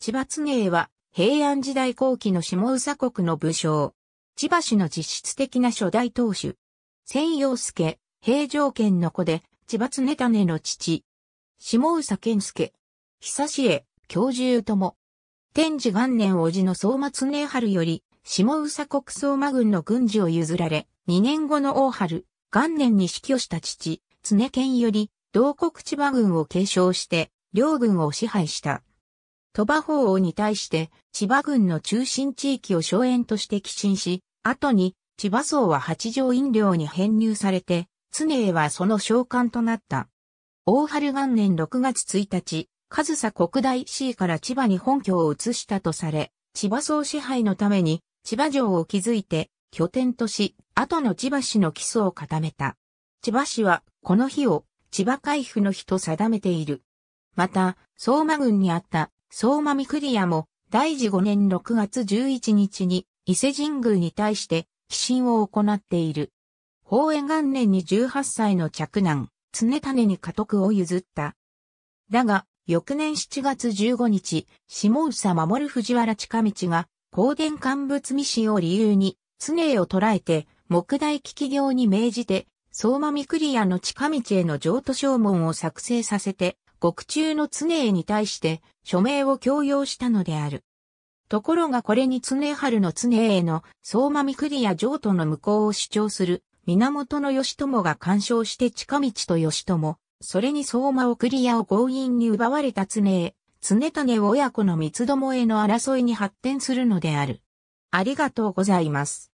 千葉常衛は平安時代後期の下宇佐国の武将。千葉市の実質的な初代当主。千陽介、平城県の子で、千葉常種の父。下宇佐健介。久しえ、教授とも。天智元年叔父の相馬常春より、下宇佐国相馬軍の軍事を譲られ、2年後の大春、元年に死去した父、常健より、同国千葉軍を継承して、両軍を支配した。鳥羽法王に対して千葉軍の中心地域を荘園として寄進し、後に千葉荘は八条飲料に編入されて、常江はその召喚となった。大春元年6月1日、上佐国大市から千葉に本拠を移したとされ、千葉僧支配のために千葉城を築いて拠点とし、後の千葉市の基礎を固めた。千葉市はこの日を千葉海府の日と定めている。また、相馬軍にあった相馬リアも、大治5年6月11日に、伊勢神宮に対して、寄進を行っている。宝永元年に18歳の嫡男、常種に家督を譲った。だが、翌年7月15日、下宇佐守藤原近道が、高殿乾物未使を理由に、常を捕らえて、木大危機業に命じて、相馬御クリアの近道への譲渡証文を作成させて、獄中の常へに対して署名を強要したのである。ところがこれに常春の常への相馬三栗や譲渡の無効を主張する源義朝が干渉して近道と義朝、それに相馬送り屋を強引に奪われた常へ、常種親子の三つどもへの争いに発展するのである。ありがとうございます。